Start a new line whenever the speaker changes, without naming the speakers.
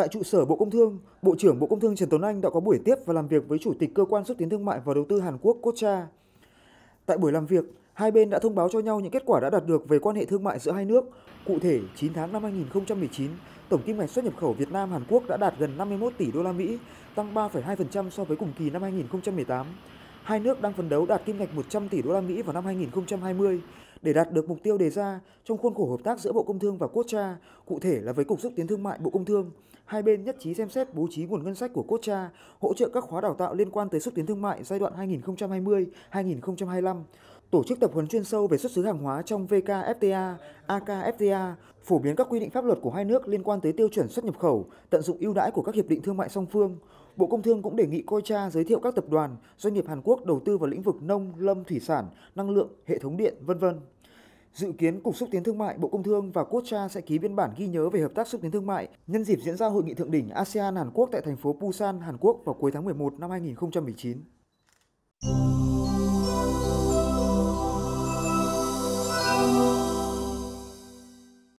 Tại trụ sở Bộ Công Thương, Bộ trưởng Bộ Công Thương Trần Tuấn Anh đã có buổi tiếp và làm việc với Chủ tịch Cơ quan xúc tiến thương mại và đầu tư Hàn Quốc Kocha. Tại buổi làm việc, hai bên đã thông báo cho nhau những kết quả đã đạt được về quan hệ thương mại giữa hai nước. Cụ thể, 9 tháng năm 2019, tổng kim ngạch xuất nhập khẩu Việt Nam Hàn Quốc đã đạt gần 51 tỷ đô la Mỹ, tăng 3,2% so với cùng kỳ năm 2018. Hai nước đang phấn đấu đạt kim ngạch 100 tỷ đô la Mỹ vào năm 2020. Để đạt được mục tiêu đề ra trong khuôn khổ hợp tác giữa Bộ Công Thương và Cotra, cụ thể là với Cục xúc tiến thương mại Bộ Công Thương, hai bên nhất trí xem xét bố trí nguồn ngân sách của Cotra hỗ trợ các khóa đào tạo liên quan tới xúc tiến thương mại giai đoạn 2020-2025 tổ chức tập huấn chuyên sâu về xuất xứ hàng hóa trong VKFTA, AKFTA, phổ biến các quy định pháp luật của hai nước liên quan tới tiêu chuẩn xuất nhập khẩu, tận dụng ưu đãi của các hiệp định thương mại song phương. Bộ Công Thương cũng đề nghị COICHA giới thiệu các tập đoàn, doanh nghiệp Hàn Quốc đầu tư vào lĩnh vực nông, lâm, thủy sản, năng lượng, hệ thống điện, vân vân. Dự kiến Cục xúc tiến thương mại Bộ Công Thương và Quốc tra sẽ ký biên bản ghi nhớ về hợp tác xúc tiến thương mại nhân dịp diễn ra hội nghị thượng đỉnh ASEAN Hàn Quốc tại thành phố Busan, Hàn Quốc vào cuối tháng 11 năm 2019.